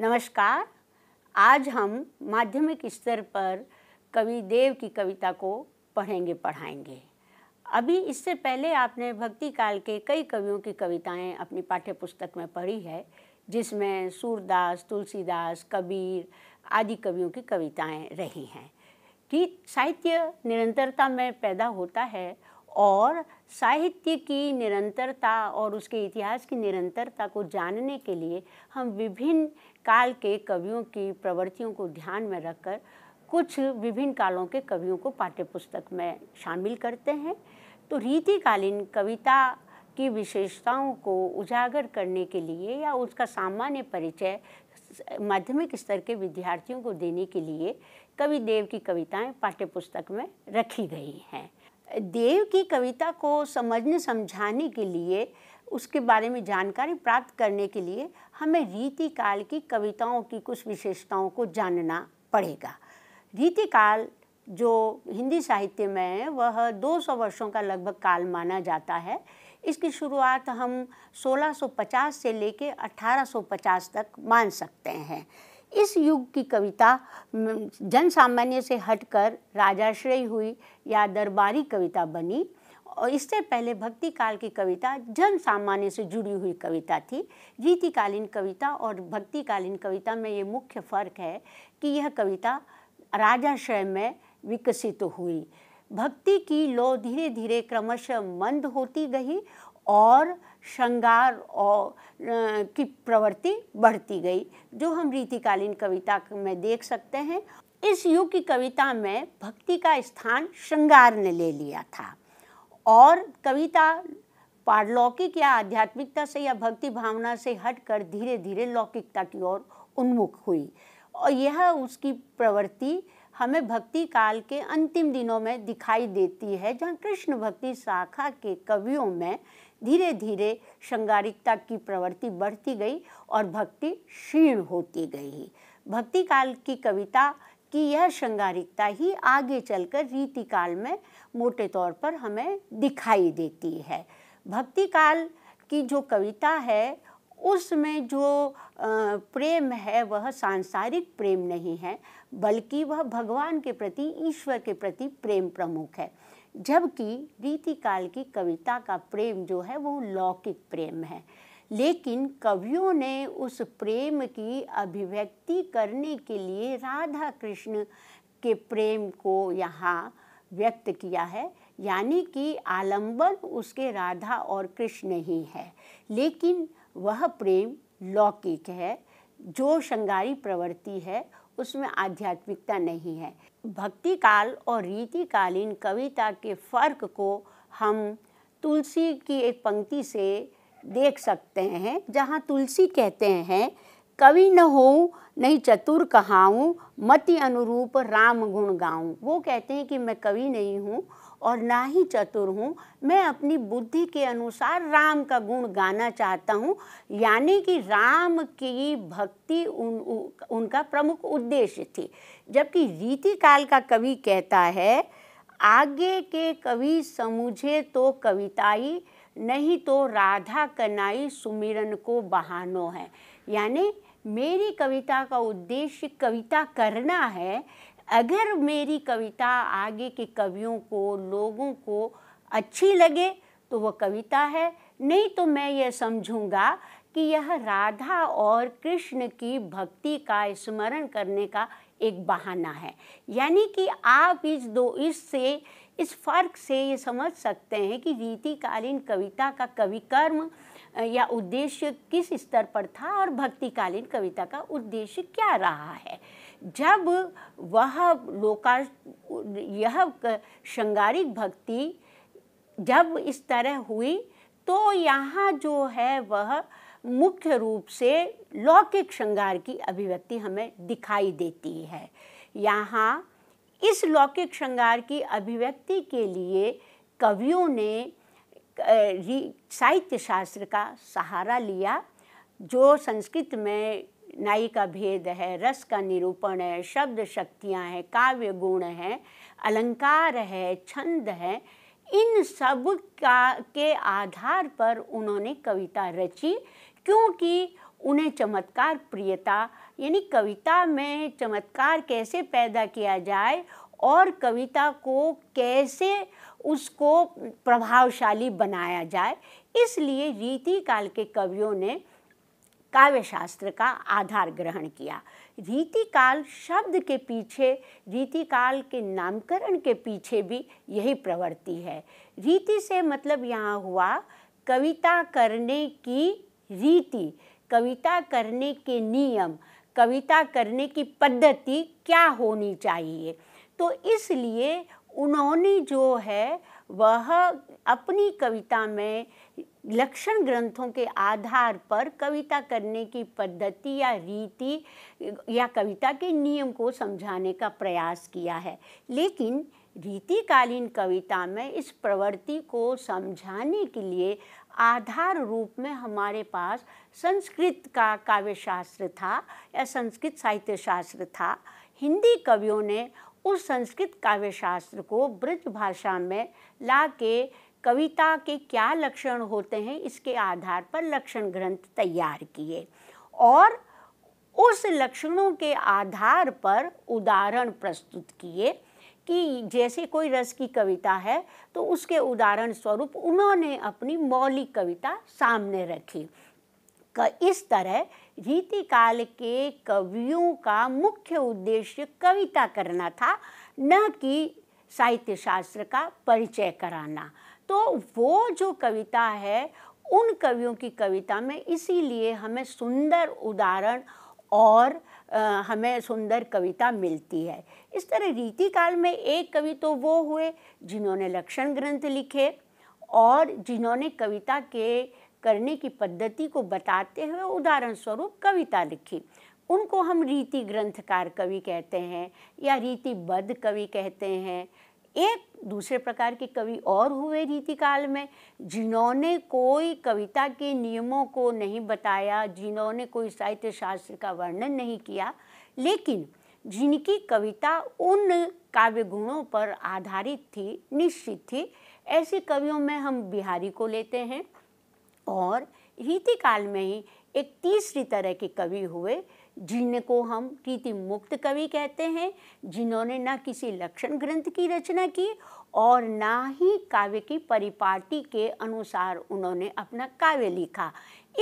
नमस्कार आज हम माध्यमिक स्तर पर कवि देव की कविता को पढ़ेंगे पढ़ाएंगे अभी इससे पहले आपने भक्ति काल के कई कवियों की कविताएं अपनी पाठ्य पुस्तक में पढ़ी है जिसमें सूरदास तुलसीदास कबीर आदि कवियों की कविताएं रही हैं कि साहित्य निरंतरता में पैदा होता है और साहित्य की निरंतरता और उसके इतिहास की निरंतरता को जानने के लिए हम विभिन्न काल के कवियों की प्रवृत्तियों को ध्यान में रखकर कुछ विभिन्न कालों के कवियों को पाठ्य पुस्तक में शामिल करते हैं तो रीतिकालीन कविता की विशेषताओं को उजागर करने के लिए या उसका सामान्य परिचय माध्यमिक स्तर के विद्यार्थियों को देने के लिए कवि देव की कविताएं पाठ्य पुस्तक में रखी गई हैं देव की कविता को समझने समझाने के लिए उसके बारे में जानकारी प्राप्त करने के लिए हमें रीतिकाल की कविताओं की कुछ विशेषताओं को जानना पड़ेगा रीतिकाल जो हिंदी साहित्य में है वह 200 वर्षों का लगभग काल माना जाता है इसकी शुरुआत हम 1650 से लेकर 1850 तक मान सकते हैं इस युग की कविता जन सामान्य से हटकर राजाश्रय हुई या दरबारी कविता बनी और इससे पहले भक्ति काल की कविता जन सामान्य से जुड़ी हुई कविता थी गीतिकालीन कविता और भक्तिकालीन कविता में ये मुख्य फर्क है कि यह कविता राजाश्रय में विकसित तो हुई भक्ति की लो धीरे धीरे क्रमशः मंद होती गई और श्रृंगार और की प्रवृत्ति बढ़ती गई जो हम रीतिकालीन कविता में देख सकते हैं इस युग की कविता में भक्ति का स्थान श्रृंगार ने ले लिया था और कविता पारलौकिक या आध्यात्मिकता से या भक्ति भावना से हटकर धीरे धीरे लौकिकता की ओर उन्मुख हुई और यह उसकी प्रवृत्ति हमें भक्ति काल के अंतिम दिनों में दिखाई देती है जहाँ कृष्ण भक्ति शाखा के कवियों में धीरे धीरे श्रृंगारिकता की प्रवृत्ति बढ़ती गई और भक्ति क्षीण होती गई भक्ति काल की कविता कि यह श्रृंगारिकता ही आगे चलकर रीति काल में मोटे तौर पर हमें दिखाई देती है भक्ति काल की जो कविता है उसमें जो प्रेम है वह सांसारिक प्रेम नहीं है बल्कि वह भगवान के प्रति ईश्वर के प्रति प्रेम प्रमुख है जबकि रीति काल की कविता का प्रेम जो है वो लौकिक प्रेम है लेकिन कवियों ने उस प्रेम की अभिव्यक्ति करने के लिए राधा कृष्ण के प्रेम को यहाँ व्यक्त किया है यानी कि आलंबन उसके राधा और कृष्ण ही है लेकिन वह प्रेम लौकिक है जो श्रृंगारी प्रवृत्ति है उसमें आध्यात्मिकता नहीं है भक्ति काल और रीतिकालीन कविता के फर्क को हम तुलसी की एक पंक्ति से देख सकते हैं जहाँ तुलसी कहते हैं कवि न हो नहीं चतुर कहाऊँ मति अनुरूप राम गुण गाऊँ वो कहते हैं कि मैं कवि नहीं हूँ और ना ही चतुर हूँ मैं अपनी बुद्धि के अनुसार राम का गुण गाना चाहता हूँ यानी कि राम की भक्ति उन, उनका प्रमुख उद्देश्य थी जबकि रीति काल का कवि कहता है आगे के कवि समूझे तो कविताई नहीं तो राधा कनाई सुमिरन को बहानो है यानी मेरी कविता का उद्देश्य कविता करना है अगर मेरी कविता आगे के कवियों को लोगों को अच्छी लगे तो वह कविता है नहीं तो मैं यह समझूंगा कि यह राधा और कृष्ण की भक्ति का स्मरण करने का एक बहाना है यानी कि आप इस दो इससे इस फर्क से ये समझ सकते हैं कि रीतिकालीन कविता का कवि कर्म या उद्देश्य किस स्तर पर था और भक्तिकालीन कविता का उद्देश्य क्या रहा है जब वह लोका यह श्रृंगारिक भक्ति जब इस तरह हुई तो यहाँ जो है वह मुख्य रूप से लौकिक श्रृंगार की अभिव्यक्ति हमें दिखाई देती है यहाँ इस लौकिक श्रृंगार की अभिव्यक्ति के लिए कवियों ने साहित्य शास्त्र का सहारा लिया जो संस्कृत में नाई का भेद है रस का निरूपण है शब्द शक्तियाँ हैं काव्य गुण हैं अलंकार है छंद है इन सब का के आधार पर उन्होंने कविता रची क्योंकि उन्हें चमत्कार प्रियता यानी कविता में चमत्कार कैसे पैदा किया जाए और कविता को कैसे उसको प्रभावशाली बनाया जाए इसलिए रीति काल के कवियों ने काव्य शास्त्र का आधार ग्रहण किया रीति काल शब्द के पीछे रीति काल के नामकरण के पीछे भी यही प्रवृत्ति है रीति से मतलब यहाँ हुआ कविता करने की रीति कविता करने के नियम कविता करने की पद्धति क्या होनी चाहिए तो इसलिए उन्होंने जो है वह अपनी कविता में लक्षण ग्रंथों के आधार पर कविता करने की पद्धति या रीति या कविता के नियम को समझाने का प्रयास किया है लेकिन रीतिकालीन कविता में इस प्रवृत्ति को समझाने के लिए आधार रूप में हमारे पास संस्कृत का काव्य शास्त्र था या संस्कृत साहित्य शास्त्र था हिंदी कवियों ने उस संस्कृत काव्य शास्त्र को ब्रज भाषा में ला के कविता के क्या लक्षण होते हैं इसके आधार पर लक्षण ग्रंथ तैयार किए और उस लक्षणों के आधार पर उदाहरण प्रस्तुत किए कि जैसे कोई रस की कविता है तो उसके उदाहरण स्वरूप उन्होंने अपनी मौलिक कविता सामने रखी इस तरह रीतिकाल के कवियों का मुख्य उद्देश्य कविता करना था न कि साहित्य शास्त्र का परिचय कराना तो वो जो कविता है उन कवियों की कविता में इसीलिए हमें सुंदर उदाहरण और हमें सुंदर कविता मिलती है इस तरह रीति काल में एक कवि तो वो हुए जिन्होंने लक्षण ग्रंथ लिखे और जिन्होंने कविता के करने की पद्धति को बताते हुए उदाहरण स्वरूप कविता लिखी उनको हम रीति ग्रंथकार कवि कहते हैं या रीतिबद्ध कवि कहते हैं एक दूसरे प्रकार के कवि और हुए रीतिकाल में जिन्होंने कोई कविता के नियमों को नहीं बताया जिन्होंने कोई साहित्य शास्त्र का वर्णन नहीं किया लेकिन जिनकी कविता उन काव्य गुणों पर आधारित थी निश्चित थी ऐसे कवियों में हम बिहारी को लेते हैं और रीतिकाल में ही एक तीसरी तरह के कवि हुए जिनको हम प्रीति मुक्त कवि कहते हैं जिन्होंने ना किसी लक्षण ग्रंथ की रचना की और ना ही काव्य की परिपाटी के अनुसार उन्होंने अपना काव्य लिखा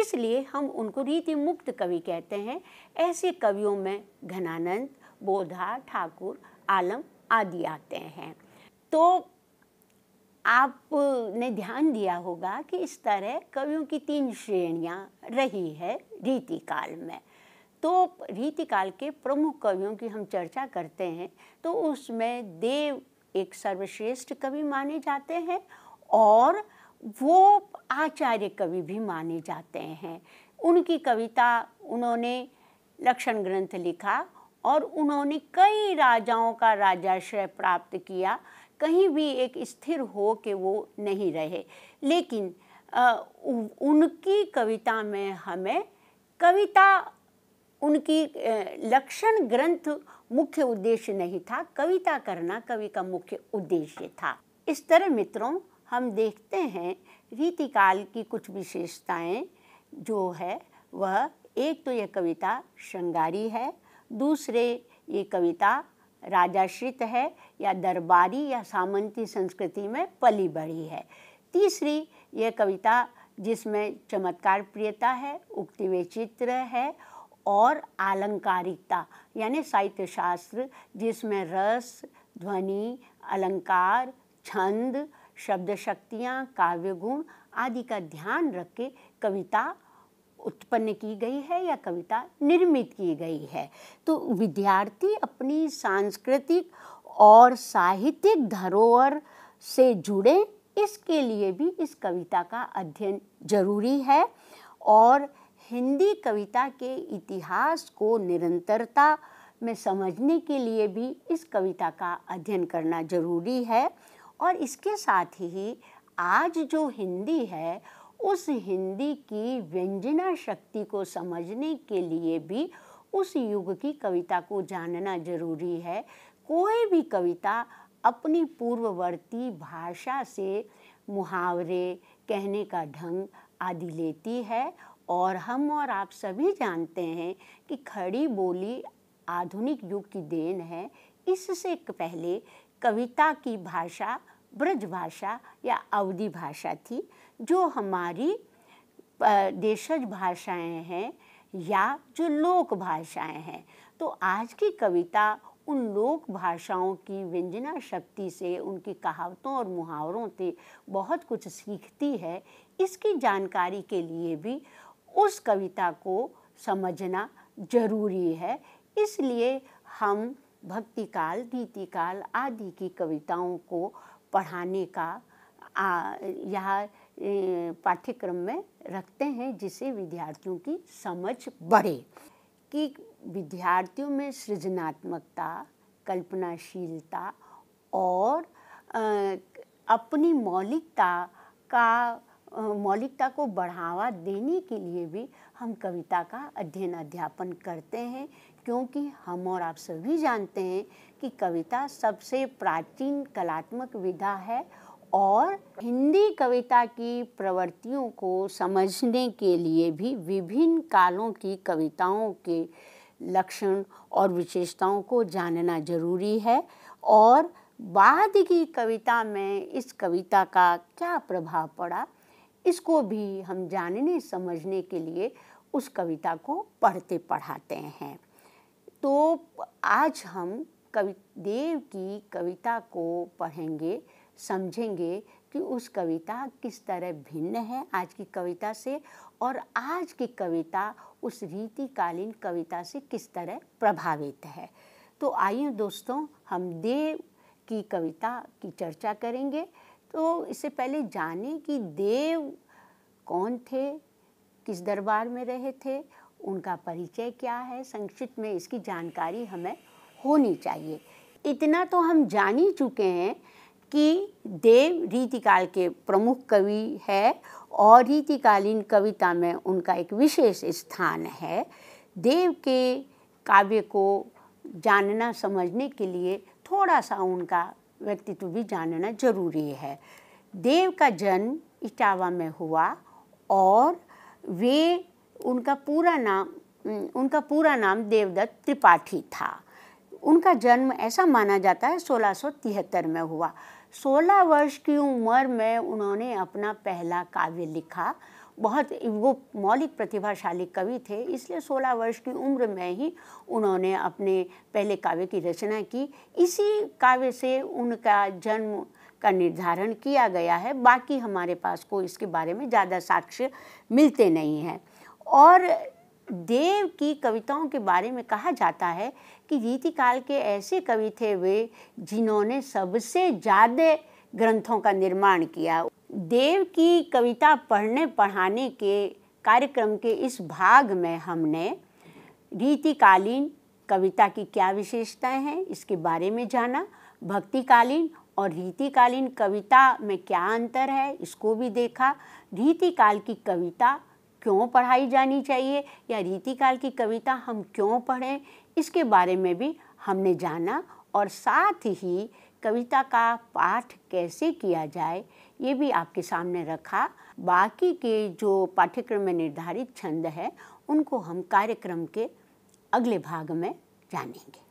इसलिए हम उनको रीति मुक्त कवि कहते हैं ऐसे कवियों में घनानंद बोधा ठाकुर आलम आदि आते हैं तो आपने ध्यान दिया होगा कि इस तरह कवियों की तीन श्रेणियाँ रही है रीति काल में तो रीति काल के प्रमुख कवियों की हम चर्चा करते हैं तो उसमें देव एक सर्वश्रेष्ठ कवि माने जाते हैं और वो आचार्य कवि भी माने जाते हैं उनकी कविता उन्होंने लक्षण ग्रंथ लिखा और उन्होंने कई राजाओं का राजाश्रय प्राप्त किया कहीं भी एक स्थिर हो के वो नहीं रहे लेकिन आ, उनकी कविता में हमें कविता उनकी लक्षण ग्रंथ मुख्य उद्देश्य नहीं था कविता करना कवि का मुख्य उद्देश्य था इस तरह मित्रों हम देखते हैं रीतिकाल की कुछ विशेषताएं जो है वह एक तो यह कविता श्रृंगारी है दूसरे ये कविता राजाश्रित है या दरबारी या सामंती संस्कृति में पली बढ़ी है तीसरी यह कविता जिसमें चमत्कार प्रियता है उक्ति वैचित्र है और आलंकारिकता यानी साहित्य शास्त्र जिसमें रस ध्वनि अलंकार छंद शब्द शक्तियाँ काव्य गुण आदि का ध्यान रख के कविता उत्पन्न की गई है या कविता निर्मित की गई है तो विद्यार्थी अपनी सांस्कृतिक और साहित्यिक धरोहर से जुड़े इसके लिए भी इस कविता का अध्ययन जरूरी है और हिंदी कविता के इतिहास को निरंतरता में समझने के लिए भी इस कविता का अध्ययन करना जरूरी है और इसके साथ ही आज जो हिंदी है उस हिंदी की व्यंजना शक्ति को समझने के लिए भी उस युग की कविता को जानना जरूरी है कोई भी कविता अपनी पूर्ववर्ती भाषा से मुहावरे कहने का ढंग आदि लेती है और हम और आप सभी जानते हैं कि खड़ी बोली आधुनिक युग की देन है इससे पहले कविता की भाषा ब्रज भाषा या अवधि भाषा थी जो हमारी देशज भाषाएं हैं या जो लोक भाषाएं हैं तो आज की कविता उन लोक भाषाओं की व्यंजना शक्ति से उनकी कहावतों और मुहावरों से बहुत कुछ सीखती है इसकी जानकारी के लिए भी उस कविता को समझना जरूरी है इसलिए हम भक्ति काल दीति काल आदि की कविताओं को पढ़ाने का यहाँ पाठ्यक्रम में रखते हैं जिससे विद्यार्थियों की समझ बढ़े कि विद्यार्थियों में सृजनात्मकता कल्पनाशीलता और अपनी मौलिकता का मौलिकता को बढ़ावा देने के लिए भी हम कविता का अध्ययन अध्यापन करते हैं क्योंकि हम और आप सभी जानते हैं कि कविता सबसे प्राचीन कलात्मक विधा है और हिंदी कविता की प्रवृत्तियों को समझने के लिए भी विभिन्न कालों की कविताओं के लक्षण और विशेषताओं को जानना जरूरी है और बाद की कविता में इस कविता का क्या प्रभाव पड़ा इसको भी हम जानने समझने के लिए उस कविता को पढ़ते पढ़ाते हैं तो आज हम कवि देव की कविता को पढ़ेंगे समझेंगे कि उस कविता किस तरह भिन्न है आज की कविता से और आज की कविता उस रीतिकालीन कविता से किस तरह प्रभावित है तो आइए दोस्तों हम देव की कविता की चर्चा करेंगे तो इससे पहले जाने कि देव कौन थे किस दरबार में रहे थे उनका परिचय क्या है संक्षिप्त में इसकी जानकारी हमें होनी चाहिए इतना तो हम जान ही चुके हैं कि देव रीतिकाल के प्रमुख कवि है और रीतिकालीन कविता में उनका एक विशेष स्थान है देव के काव्य को जानना समझने के लिए थोड़ा सा उनका व्यक्तित्व भी जानना जरूरी है देव का जन्म इटावा में हुआ और वे उनका पूरा नाम उनका पूरा नाम देवदत्त त्रिपाठी था उनका जन्म ऐसा माना जाता है सोलह में हुआ 16 वर्ष की उम्र में उन्होंने अपना पहला काव्य लिखा बहुत वो मौलिक प्रतिभाशाली कवि थे इसलिए 16 वर्ष की उम्र में ही उन्होंने अपने पहले काव्य की रचना की इसी काव्य से उनका जन्म का निर्धारण किया गया है बाकी हमारे पास को इसके बारे में ज़्यादा साक्ष्य मिलते नहीं हैं और देव की कविताओं के बारे में कहा जाता है कि रीतिकाल के ऐसे कवि थे वे जिन्होंने सबसे ज़्यादा ग्रंथों का निर्माण किया देव की कविता पढ़ने पढ़ाने के कार्यक्रम के इस भाग में हमने रीतिकालीन कविता की क्या विशेषताएं हैं इसके बारे में जाना भक्तिकालीन और रीतिकालीन कविता में क्या अंतर है इसको भी देखा रीतिकाल की कविता क्यों पढ़ाई जानी चाहिए या रीतिकाल की कविता हम क्यों पढ़ें इसके बारे में भी हमने जाना और साथ ही कविता का पाठ कैसे किया जाए ये भी आपके सामने रखा बाकी के जो पाठ्यक्रम में निर्धारित छंद है उनको हम कार्यक्रम के अगले भाग में जानेंगे